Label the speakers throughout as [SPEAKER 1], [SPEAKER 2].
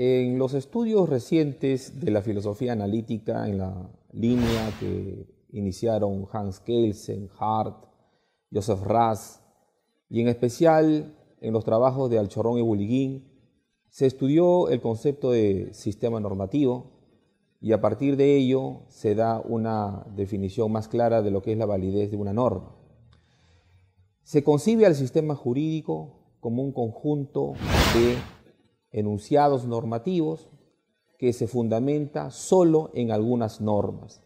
[SPEAKER 1] En los estudios recientes de la filosofía analítica, en la línea que iniciaron Hans Kelsen, Hart, Joseph Raz, y en especial en los trabajos de Alchorrón y Buliguín, se estudió el concepto de sistema normativo, y a partir de ello se da una definición más clara de lo que es la validez de una norma. Se concibe al sistema jurídico como un conjunto de enunciados normativos que se fundamenta solo en algunas normas.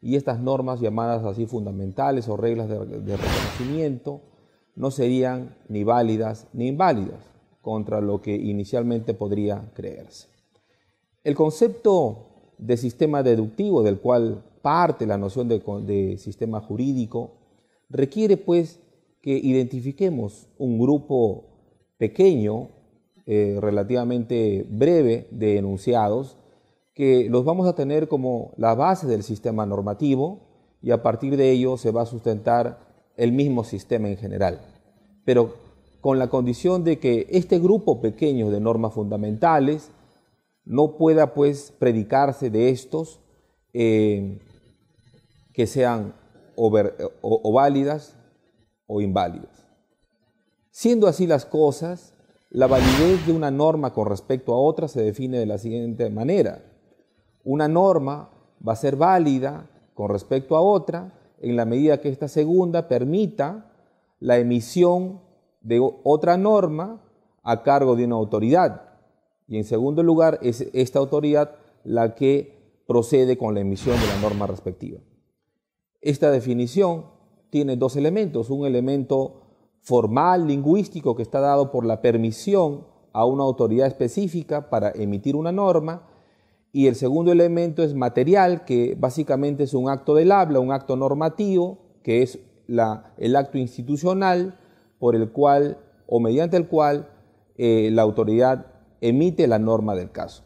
[SPEAKER 1] Y estas normas llamadas así fundamentales o reglas de, reconocimiento no serían ni válidas ni inválidas contra lo que inicialmente podría creerse. El concepto de sistema deductivo, del cual parte la noción de, sistema jurídico, requiere pues que identifiquemos un grupo pequeño, eh, relativamente breve de enunciados, que los vamos a tener como la base del sistema normativo y a partir de ello se va a sustentar el mismo sistema en general. Pero con la condición de que este grupo pequeño de normas fundamentales no pueda pues predicarse de estos eh, que sean o válidas o inválidas. Siendo así las cosas, la validez de una norma con respecto a otra se define de la siguiente manera. Una norma va a ser válida con respecto a otra en la medida que esta segunda permita la emisión de otra norma a cargo de una autoridad y en segundo lugar, es esta autoridad la que procede con la emisión de la norma respectiva. Esta definición tiene dos elementos, un elemento formal, lingüístico, que está dado por la permisión a una autoridad específica para emitir una norma, y el segundo elemento es material, que básicamente es un acto del habla, un acto normativo, que es el acto institucional por el cual o mediante el cual eh, la autoridad emite la norma del caso.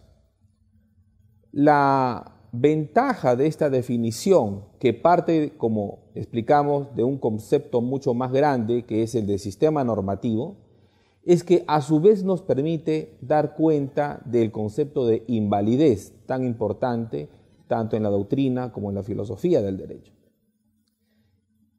[SPEAKER 1] La ventaja de esta definición, que parte, como explicamos, de un concepto mucho más grande, que es el de sistema normativo, es que a su vez nos permite dar cuenta del concepto de invalidez, tan importante tanto en la doctrina como en la filosofía del derecho.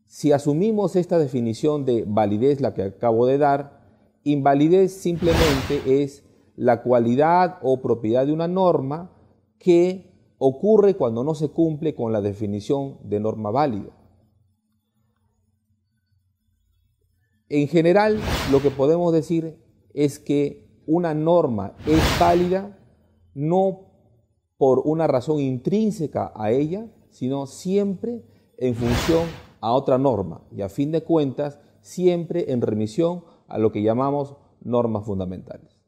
[SPEAKER 1] Si asumimos esta definición de validez, la que acabo de dar, invalidez simplemente es la cualidad o propiedad de una norma que ocurre cuando no se cumple con la definición de norma válida. En general, lo que podemos decir es que una norma es válida no por una razón intrínseca a ella, sino siempre en función a otra norma y a fin de cuentas siempre en remisión a lo que llamamos normas fundamentales.